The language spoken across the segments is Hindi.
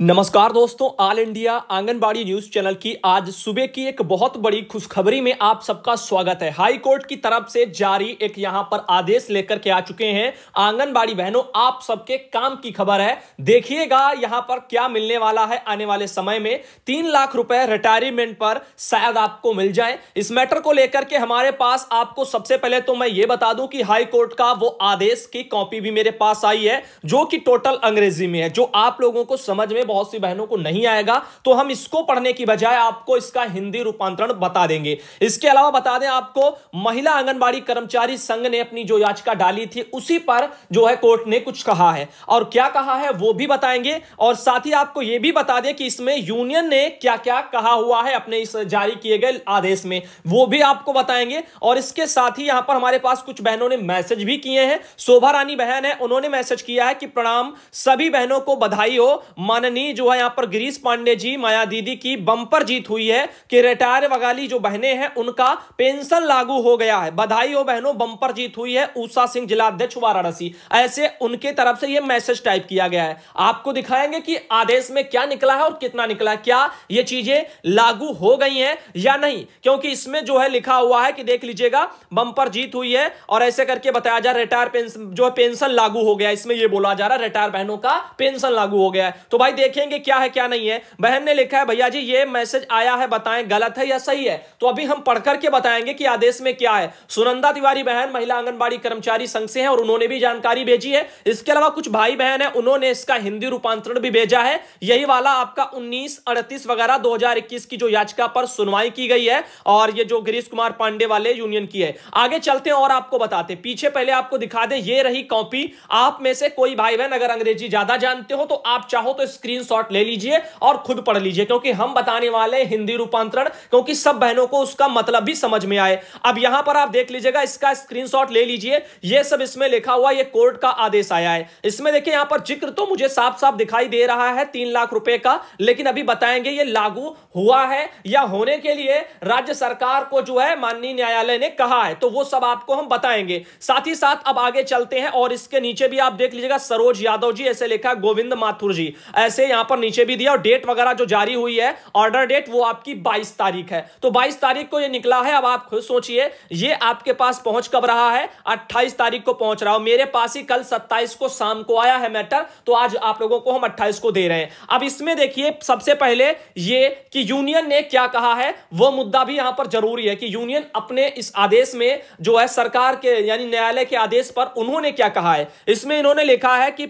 नमस्कार दोस्तों all India Anganwadi news channel की आज सुबह की एक बहुत बड़ी खुशखबरी में आप सबका स्वागत है हाई कोर्ट की तरफ से जारी एक यहां पर आदेश लेकर के आ चुके हैं आंगनबाड़ी बहनों आप सबके काम की खबर है देखिएगा यहां पर क्या मिलने वाला है आने वाले समय में तीन लाख रुपए रिटायरमेंट पर शायद आपको मिल जाए इस मैटर को लेकर के हमारे पास आपको सबसे पहले तो मैं ये बता दूं कि हाईकोर्ट का वो आदेश की कॉपी भी मेरे पास आई है जो कि टोटल अंग्रेजी में है जो आप लोगों को समझ में में बहुत सी बहनों को नहीं आएगा तो हम इसको पढ़ने की बजाय आपको इसका हिंदी रूपांतरण बता देंगे इसके अलावा बता दें आपको महिला आंगनबाड़ी कर्मचारी संघ ने अपनी जो याचिका डाली थी उसी पर जो है कोर्ट ने कुछ कहा है और क्या कहा है वो भी बताएंगे और साथ ही आपको यह भी बता दें कि इसमें यूनियन ने क्या क्या कहा हुआ है अपने इस जारी किए गए आदेश में वो भी आपको बताएंगे और इसके साथ ही यहां पर हमारे पास कुछ बहनों ने मैसेज भी किए हैं शोभा रानी बहन है उन्होंने मैसेज किया है कि प्रणाम सभी बहनों को बधाई हो माननीय अपनी जो है यहाँ पर गिरीश पांडे जी माया दीदी की बंपर जीत हुई है कि रिटायर वगाली जो बहने हैं उनका पेंशन लागू हो गया है बधाई हो बहनों बंपर जीत हुई है उषा सिंह जिलाध्यक्ष वाराणसी ऐसे उनके तरफ से यह मैसेज टाइप किया गया है आपको दिखाएंगे कि आदेश में क्या निकला है और कितना निकला है क्या ये चीजें लागू हो गई है या नहीं क्योंकि इसमें जो है लिखा हुआ है कि देख लीजिएगा बंपर जीत हुई है और ऐसे करके बताया जा रिटायर जो है पेंशन लागू हो गया इसमें यह बोला जा रहा है रिटायर बहनों का पेंशन लागू हो गया है तो भाई देखेंगे क्या है क्या नहीं है बहन ने लिखा है भैया जी ये मैसेज आया है बताएं गलत है या सही है तो अभी हम पढ़ करके बताएंगे कि आदेश में क्या है सुनंदा तिवारी बहन महिला आंगनबाड़ी कर्मचारी संघ से है और उन्होंने भी जानकारी भेजी है इसके अलावा कुछ भाई बहन है उन्होंने इसका हिंदी रूपांतरण भी भेजा है यही वाला आपका उन्नीस अड़तीस वगैरह दो की जो याचिका पर सुनवाई की गई है और ये जो गिरीश कुमार पांडे वाले यूनियन की है आगे चलते हैं और आपको बताते पीछे पहले आपको दिखा दे ये रही कॉपी आप में से कोई भाई बहन अगर अंग्रेजी ज्यादा जानते हो तो आप चाहो तो स्क्रीन स्क्रीनशॉट ले लीजिए और खुद पढ़ लीजिए क्योंकि हम बताने वाले हिंदी रूपांतरण क्योंकि सब बहनों को उसका मतलब भी समझ में आए अब यहां पर आप देख लीजिएगा इसका स्क्रीनशॉट ले लीजिए यह सब इसमें लिखा हुआ यह कोर्ट का आदेश आया है इसमें देखिए यहां पर जिक्र तो मुझे साफ साफ दिखाई दे रहा है तीन लाख रुपए का लेकिन अभी बताएंगे ये लागू हुआ है या होने के लिए राज्य सरकार को जो है माननीय न्यायालय ने कहा है तो वो सब आपको हम बताएंगे साथ ही साथ अब आगे चलते हैं और इसके नीचे भी आप देख लीजिएगा सरोज यादव जी ऐसे लिखा गोविंद माथुर जी ऐसे से यहां पर नीचे भी दिया और डेट वगैरह जो जारी हुई है ऑर्डर डेट वो आपकी बाईस तारीख है तो बाईस तारीख को ये निकला है अब आप खुद सोचिए ये आपके पास पहुंच कब रहा है अट्ठाईस तारीख को पहुंच रहा हो मेरे पास ही कल सत्ताईस को शाम को आया है मैटर तो आज आप लोगों को हम अट्ठाईस को दे रहे हैं अब इसमें देखिए सबसे पहले ये कि यूनियन ने क्या कहा है वो मुद्दा भी यहां पर जरूरी है कि यूनियन अपने इस आदेश में जो है सरकार के यानी न्यायालय के आदेश पर उन्होंने क्या कहा है इसमें इन्होंने लिखा है कि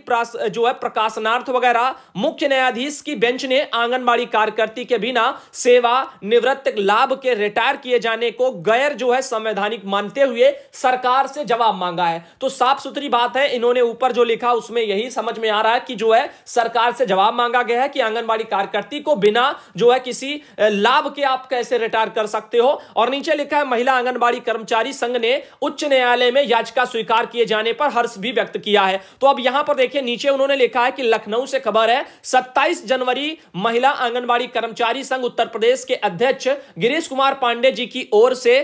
जो है प्रकाशनार्थ वगैरह मुख्य न्यायाधीश की बेंच ने आंगनबाड़ी कार्यकर्ती के बिना सेवा निवृत्त लाभ के रिटायर किए जाने को गैर जो है संवैधानिक मानते हुए सरकार से जवाब मांगा है तो साफ सुथरी बात है इन्होंने ऊपर जो लिखा उसमें यही समझ में आ रहा है कि जो है सरकार से जवाब मांगा गया है कि आंगनबाड़ी कार्यकर्ती को बिना जो है किसी लाभ के आप कैसे रिटायर कर सकते हो और नीचे लिखा है महिला आंगनबाड़ी कर्मचारी संघ ने उच्च न्यायालय में याचिका स्वीकार किए जाने पर हर्ष भी व्यक्त किया है तो अब यहां पर देखिए नीचे उन्होंने लिखा है कि लखनऊ से खबर है 27 जनवरी महिला आंगनबाड़ी कर्मचारी संघ उत्तर प्रदेश के अध्यक्ष गिरीश कुमार पांडे जी की ओर से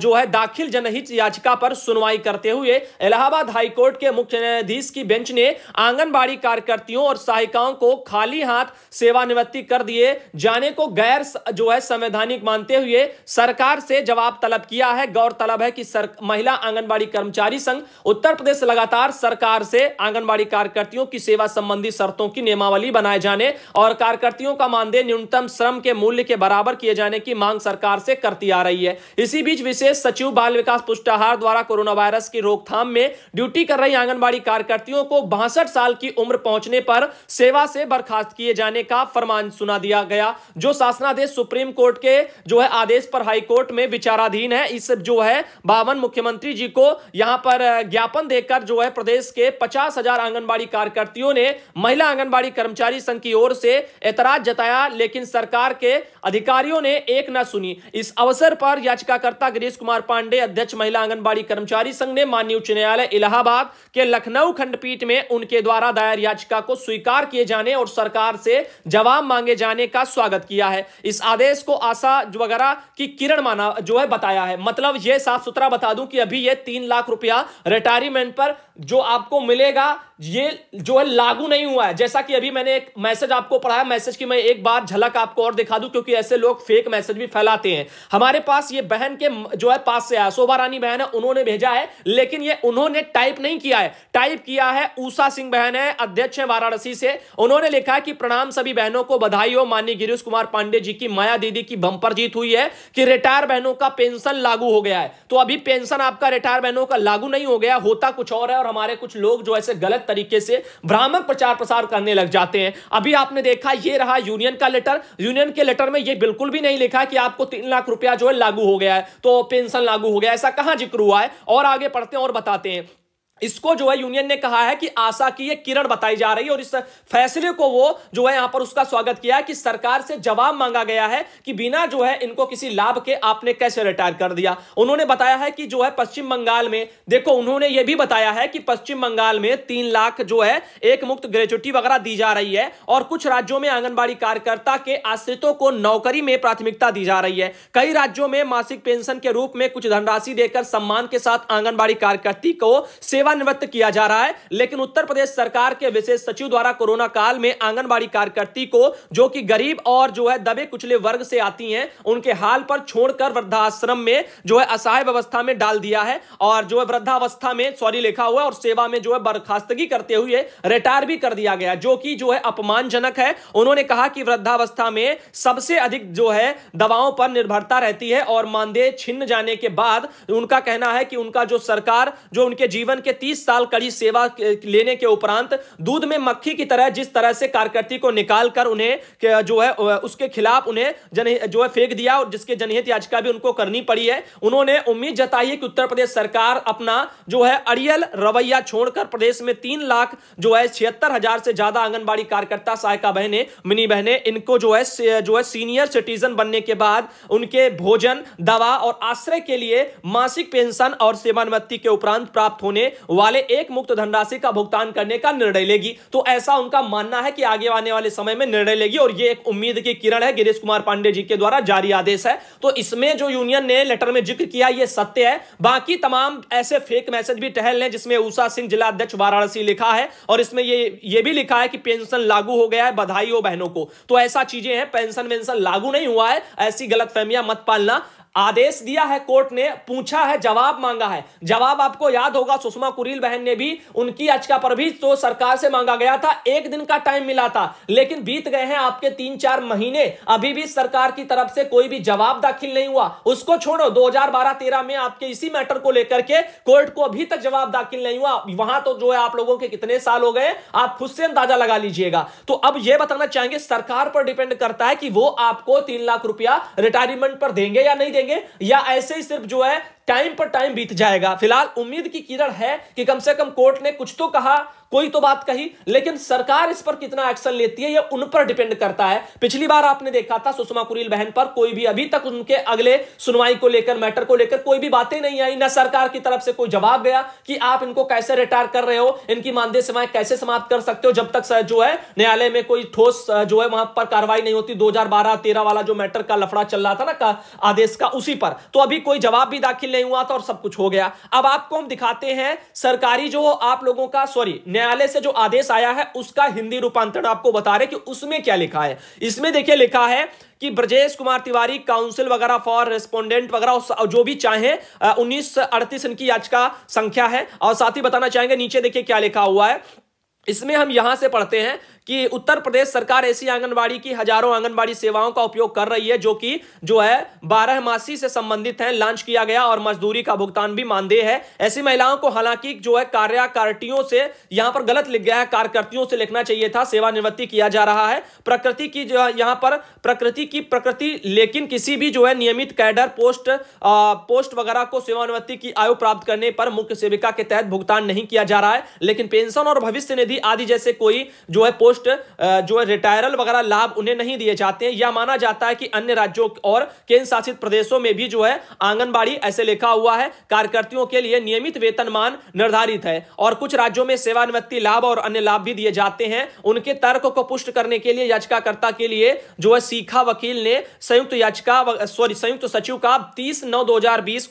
जो है दाखिल जनहित याचिका पर सुनवाई करते हुए इलाहाबाद हाईकोर्ट के मुख्य न्यायाधीश की बेंच ने आंगनबाड़ी कार्यकर्तियों और सहायिकाओं को खाली हाथ सेवानिवृत्ति कर दिए जाने को गैर जो है संवैधानिक मानते हुए सरकार से जवाब तलब किया है गौरतलब है कि सर, महिला आंगनबाड़ी कर्मचारी संघ उत्तर प्रदेश लगातार सरकार से आंगनबाड़ी कार्यकर्तियों की सेवा संबंधी शर्तों की नियमावली बना बनाए जाने और कार्यकर्तियों का मानदेय न्यूनतम श्रम के मूल्य के बराबर किए जाने की मांग सरकार से करती आ रही है इसी बीच विशेष सचिव बाल विकास पुष्टाहार द्वारा कोरोना वायरस की रोकथाम में ड्यूटी कर रही आंगनबाड़ी कार्यकर्तियों को बासठ साल की उम्र पहुंचने पर सेवा से बर्खास्त किए जाने का फरमान सुना दिया गया जो शासनादेश सुप्रीम कोर्ट के जो है आदेश पर हाईकोर्ट में विचाराधीन है इस जो है बावन मुख्यमंत्री जी को यहां पर ज्ञापन देकर जो है प्रदेश के पचास हजार आंगनबाड़ी कार्यकर्तियों ने महिला आंगनबाड़ी कर्मचारी कर्मचारी संघ की ओर से ऐतराज जताया लेकिन सरकार के अधिकारियों ने एक न सुनी इस अवसर पर याचिकाकर्ता गिरीश कुमार पांडे अध्यक्ष महिला आंगनबाड़ी कर्मचारी संघ ने माननीय उच्च न्यायालय इलाहाबाद के लखनऊ खंडपीठ में उनके द्वारा दायर याचिका को स्वीकार किए जाने और सरकार से जवाब मांगे जाने का स्वागत किया है इस आदेश को आशा वगैरह की किरण माना जो है बताया है मतलब यह साफ सुथरा बता दूं कि अभी यह तीन लाख रुपया रिटायरमेंट पर जो आपको मिलेगा ये जो है लागू नहीं हुआ है जैसा कि अभी मैंने एक मैसेज आपको पढ़ाया मैसेज की मैं एक बार झलक आपको और दिखा दूं क्योंकि ऐसे लोग फेक मैसेज भी फैलाते हैं हमारे पास ये बहन के जो है पास से आया शोभा रानी बहन है उन्होंने भेजा है लेकिन ये उन्होंने टाइप नहीं किया है टाइप किया है ऊषा सिंह बहन है अध्यक्ष है वाराणसी से उन्होंने लिखा है कि प्रणाम सभी बहनों को बधाई हो माननीय गिरीश कुमार पांडे जी की माया दीदी की बंपर जीत हुई है कि रिटायर बहनों का पेंशन लागू हो गया है तो अभी पेंशन आपका रिटायर बहनों का लागू नहीं हो गया होता कुछ और है और हमारे कुछ लोग जो ऐसे गलत तरीके से भ्रामक प्रचार प्रसार करने लग जाते हैं अभी आपने देखा ये रहा यूनियन का लेटर यूनियन के लेटर में ये बिल्कुल भी नहीं लिखा कि आपको तीन लाख रुपया जो है लागू हो गया है तो पेंशन लागू हो गया ऐसा कहां जिक्र हुआ है और आगे पढ़ते हैं और बताते हैं इसको जो है यूनियन ने कहा है कि आशा की ये किरण बताई जा रही है और इस फैसले को वो जो है यहां पर उसका स्वागत किया है कि सरकार से जवाब मांगा गया है कि बिना जो है इनको किसी लाभ के आपने कैसे रिटायर कर दिया उन्होंने बताया है कि जो है पश्चिम बंगाल में देखो उन्होंने ये भी बताया है कि पश्चिम बंगाल में तीन लाख जो है एक मुक्त ग्रेचुटी वगैरह दी जा रही है और कुछ राज्यों में आंगनबाड़ी कार्यकर्ता के आश्रितों को नौकरी में प्राथमिकता दी जा रही है कई राज्यों में मासिक पेंशन के रूप में कुछ धनराशि देकर सम्मान के साथ आंगनबाड़ी कार्यकर्ती को सेवा सेवानिवृत्त किया जा रहा है लेकिन उत्तर प्रदेश सरकार के विशेष सचिव द्वारा कोरोना काल में आंगनबाड़ी कार्यकर्ती को जो कि गरीब और जो है दबे कुचले वर्ग से आती हैं उनके हाल पर छोड़कर वृद्धाश्रम में जो है असहाय व्यवस्था में डाल दिया है और जो है वृद्धावस्था में सॉरी लिखा हुआ और सेवा में जो है बर्खास्तगी करते हुए रिटायर भी कर दिया गया जो कि जो है अपमानजनक है उन्होंने कहा कि वृद्धावस्था में सबसे अधिक जो है दवाओं पर निर्भरता रहती है और मानदेय छिन्न जाने के बाद उनका कहना है कि उनका जो सरकार जो उनके जीवन के तीस साल कड़ी सेवा लेने के उपरांत दूध में मक्खी की तरह जिस तरह से कार्यकर्ती को निकालकर उन्हें जो है उसके खिलाफ उन्हें जो है फेंक दिया और जिसके जनहित याचिका भी उनको करनी पड़ी है उन्होंने उम्मीद जताई है कि उत्तर प्रदेश सरकार अपना जो है अड़ियल रवैया छोड़कर प्रदेश में तीन लाख जो है छिहत्तर हजार से ज्यादा आंगनबाड़ी कार्यकर्ता सहायका बहने मिनी बहने इनको जो है जो है सीनियर सिटीजन बनने के बाद उनके भोजन दवा और आश्रय के लिए मासिक पेंशन और सेवानिवृत्ति के उपरांत प्राप्त होने वाले एक मुक्त धनराशि का भुगतान करने का निर्णय लेगी तो ऐसा उनका मानना है कि आगे आने वाले समय में निर्णय लेगी और ये एक उम्मीद की किरण है गिरीश कुमार पांडे जी के द्वारा जारी आदेश है तो इसमें जो यूनियन ने लेटर में जिक्र किया ये सत्य है बाकी तमाम ऐसे फेक मैसेज भी टहल हैं जिसमें उषा सिंह जिला अध्यक्ष वाराणसी लिखा है और इसमें ये ये भी लिखा है कि पेंशन लागू हो गया है बधाई हो बहनों को तो ऐसा चीजें हैं पेंशन वेंशन लागू नहीं हुआ है ऐसी गलत मत पालना आदेश दिया है कोर्ट ने पूछा है जवाब मांगा है जवाब आपको याद होगा सुषमा कुरील बहन ने भी उनकी याचिका पर भी तो सरकार से मांगा गया था एक दिन का टाइम मिला था लेकिन बीत गए हैं आपके तीन चार महीने अभी भी सरकार की तरफ से कोई भी जवाब दाखिल नहीं हुआ उसको छोडो दो हजार में आपके इसी मैटर को लेकर के कोर्ट को अभी तक जवाब दाखिल नहीं हुआ वहां तो जो है आप लोगों के कितने साल हो गए आप खुद से अंदाजा लगा लीजिएगा तो अब यह बताना चाहेंगे सरकार पर डिपेंड करता है कि वो आपको तीन लाख रुपया रिटायरमेंट पर देंगे या नहीं देंगे या ऐसे ही सिर्फ जो है टाइम पर टाइम बीत जाएगा फिलहाल उम्मीद की किरण है कि कम से कम कोर्ट ने कुछ तो कहा कोई तो बात कही लेकिन सरकार इस पर कितना एक्शन लेती है यह उन पर डिपेंड करता है पिछली बार आपने देखा था सुषमा कुरील बहन पर कोई भी अभी तक उनके अगले सुनवाई को लेकर मैटर को लेकर कोई भी बातें नहीं आई ना सरकार की तरफ से कोई जवाब गया कि आप इनको कैसे रिटायर कर रहे हो इनकी मानदेय सेवाएं कैसे समाप्त कर सकते हो जब तक जो है न्यायालय में कोई ठोस जो है वहां पर कार्रवाई नहीं होती दो हजार वाला जो मैटर का लफड़ा चल रहा था ना का आदेश का उसी पर तो अभी कोई जवाब भी दाखिल नहीं हुआ था और सब कुछ हो गया अब आपको हम दिखाते हैं सरकारी जो आप लोगों का सॉरी न्यायालय से जो आदेश आया है उसका हिंदी रूपांतरण आपको बता रहे कि उसमें क्या लिखा है इसमें देखिए लिखा है कि ब्रजेश कुमार तिवारी काउंसिल वगैरह फॉर रेस्पोंडेंट वगैरह जो भी चाहे उन्नीस अड़तीस इनकी याचिका संख्या है और साथ ही बताना चाहेंगे नीचे देखिए क्या लिखा हुआ है इसमें हम यहां से पढ़ते हैं कि उत्तर प्रदेश सरकार ऐसी आंगनबाड़ी की हजारों आंगनबाड़ी सेवाओं का उपयोग कर रही है जो कि जो है बारह मासी से संबंधित है लॉन्च किया गया और मजदूरी का भुगतान भी मानदेय है ऐसी महिलाओं को हालांकि जो है कार्यकारियों से यहां पर गलत लिख गया है कार्यकर्तियों से लिखना चाहिए था सेवानिवृत्ति किया जा रहा है प्रकृति की जो है यहां पर प्रकृति की प्रकृति लेकिन किसी भी जो है नियमित कैडर पोस्ट आ, पोस्ट वगैरह को सेवानिवृत्ति की आयु प्राप्त करने पर मुख्य सेविका के तहत भुगतान नहीं किया जा रहा है लेकिन पेंशन और भविष्य निधि आदि जैसे कोई जो है पोस्ट पोस्ट जो है रिटायरल वगैरह लाभ उन्हें नहीं दिए जाते हैं या माना जाता है कि अन्य राज्यों और केंद्र शासित प्रदेशों में भी जो है आंगनबाड़ी ऐसे लिखा हुआ है कार्यकर्तियों के लिए नियमित वेतनमान निर्धारित है और कुछ राज्यों में सेवानिवृत्ति लाभ और अन्य लाभ भी दिए जाते हैं उनके तर्क को पुष्ट करने के लिए याचिकाकर्ता के लिए जो है सीखा वकील ने संयुक्त याचिका सॉरी संयुक्त सचिव का तीस नौ दो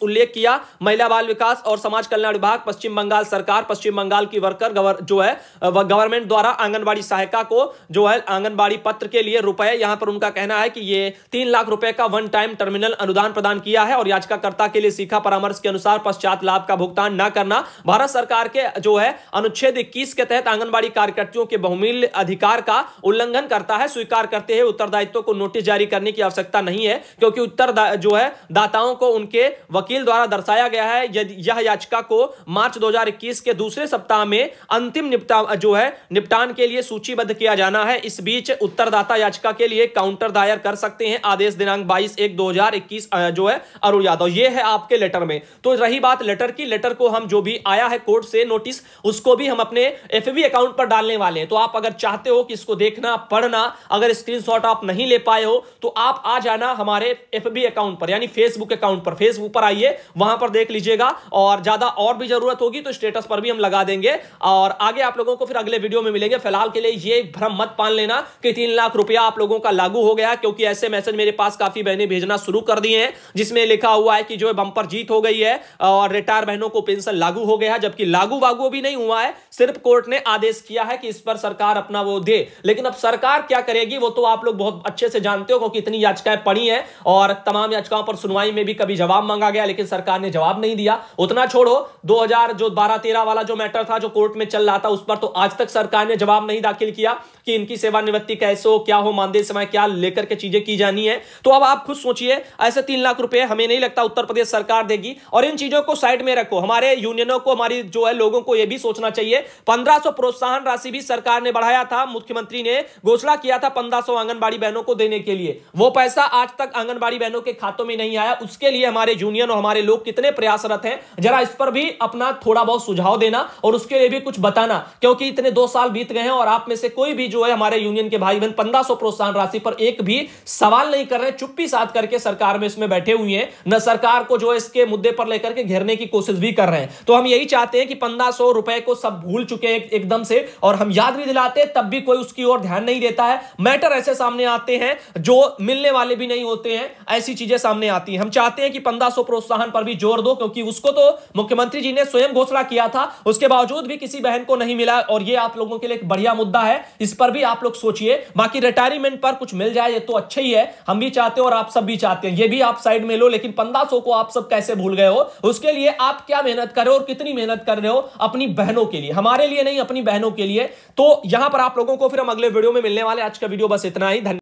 उल्लेख किया महिला बाल विकास और समाज कल्याण विभाग पश्चिम बंगाल सरकार पश्चिम बंगाल की वर्कर जो है गवर्नमेंट द्वारा आंगनबाड़ी सहायक सहायिका को जो है आंगनबाड़ी पत्र के लिए रुपए यहां पर उनका कहना है कि ये तीन लाख रुपए का वन टाइम टर्मिनल अनुदान प्रदान किया है और याचिकाकर्ता के लिए सीखा परामर्श के अनुसार पश्चात लाभ का भुगतान न करना भारत सरकार के जो है अनुच्छेद इक्कीस के तहत आंगनबाड़ी कार्यकर्तियों के बहुमूल्य अधिकार का उल्लंघन करता है स्वीकार करते हुए उत्तरदायित्व को नोटिस जारी करने की आवश्यकता नहीं है क्योंकि उत्तर जो है दाताओं को उनके वकील द्वारा दर्शाया गया है यह याचिका को मार्च 2021 के दूसरे सप्ताह में अंतिम निपटा जो है निपटान के लिए सूची सूचीबद्ध किया जाना है इस बीच उत्तरदाता याचिका के लिए काउंटर दायर कर सकते हैं आदेश दिनांक 22 एक 2021 जो है अरुण यादव ये है आपके लेटर में तो रही बात लेटर की लेटर को हम जो भी आया है कोर्ट से नोटिस उसको भी हम अपने एफ अकाउंट पर डालने वाले हैं तो आप अगर चाहते हो कि इसको देखना पढ़ना अगर स्क्रीन आप नहीं ले पाए हो तो आप आ जाना हमारे एफ अकाउंट पर यानी फेसबुक अकाउंट पर फेसबुक पर आइए वहां पर देख लीजिएगा और ज्यादा और भी जरूरत होगी तो स्टेटस पर भी हम लगा देंगे और आगे आप लोगों को फिर अगले वीडियो में मिलेंगे फिलहाल के लिए ये ये भ्रम मत पान लेना कि तीन लाख रुपया आप लोगों का लागू हो गया क्योंकि ऐसे मैसेज मेरे पास काफी बहनें भेजना शुरू कर दिए हैं जिसमें लिखा हुआ है कि जो बंपर जीत हो गई है और रिटायर बहनों को पेंशन लागू हो गया जबकि लागू वागू भी नहीं हुआ है सिर्फ कोर्ट ने आदेश किया है कि इस पर सरकार अपना वो दे लेकिन अब सरकार क्या करेगी वो तो आप लोग बहुत अच्छे से जानते हो क्योंकि इतनी याचिकाएं पड़ी है और तमाम याचिकाओं पर सुनवाई में भी कभी जवाब मांगा गया लेकिन सरकार ने जवाब नहीं दिया उतना छोड़ो दो जो बारह तेरह वाला जो मैटर था जो कोर्ट में चल रहा था उस पर तो आज तक सरकार ने जवाब नहीं दाखिल किया किया कि इनकी सेवानिवृत्ति कैसे हो क्या हो मानदेय समय क्या लेकर के चीजें की जानी है तो अब आप खुद सोचिए ऐसे तीन लाख रुपए हमें नहीं लगता उत्तर प्रदेश सरकार देगी और इन चीजों को साइड में रखो हमारे यूनियनों को हमारी जो है लोगों को यह भी सोचना चाहिए पंद्रह प्रोत्साहन राशि भी सरकार ने बढ़ाया था मुख्यमंत्री ने घोषणा किया था पंद्रह सौ आंगनबाड़ी बहनों को देने के लिए वो पैसा आज तक आंगनबाड़ी बहनों के खातों में नहीं आया उसके लिए हमारे यूनियन और हमारे लोग कितने प्रयासरत हैं जरा इस पर भी अपना थोड़ा बहुत सुझाव देना और उसके लिए भी कुछ बताना क्योंकि इतने दो साल बीत गए हैं और आप में से कोई भी जो है हमारे यूनियन के भाई बहन पंद्रह प्रोत्साहन राशि पर एक भी सवाल नहीं कर रहे चुप्पी साध करके सरकार में इसमें बैठे हुए हैं न सरकार को जो है इसके मुद्दे पर लेकर के घेरने की कोशिश भी कर रहे हैं तो हम यही चाहते हैं कि पंद्रह रुपए को सब भूल चुके हैं एकदम से और हम याद भी दिलाते तब भी कोई उसकी ओर ध्यान नहीं देता है मैटर ऐसे सामने आते हैं जो मिलने वाले भी नहीं होते हैं ऐसी चीजें सामने आती हैं हम चाहते हैं कि पंद्रह प्रोत्साहन पर भी जोर दो क्योंकि उसको तो मुख्यमंत्री जी ने स्वयं घोषणा किया था उसके बावजूद भी किसी बहन को नहीं मिला और ये आप लोगों के लिए एक बढ़िया मुद्दा है इस पर भी आप लोग सोचिए बाकी रिटायरमेंट पर कुछ मिल जाए ये तो अच्छा ही है हम भी चाहते हो और आप सब भी चाहते हैं ये भी आप साइड में लो लेकिन पंद्रह को आप सब कैसे भूल गए हो उसके लिए आप क्या मेहनत कर रहे हो और कितनी मेहनत कर रहे हो अपनी बहनों के लिए हमारे लिए नहीं अपनी बहनों के लिए तो यहां पर आप लोगों को फिर हम अगले वीडियो में मिलने वाले आज का वीडियो बस इतना ही धन्यवाद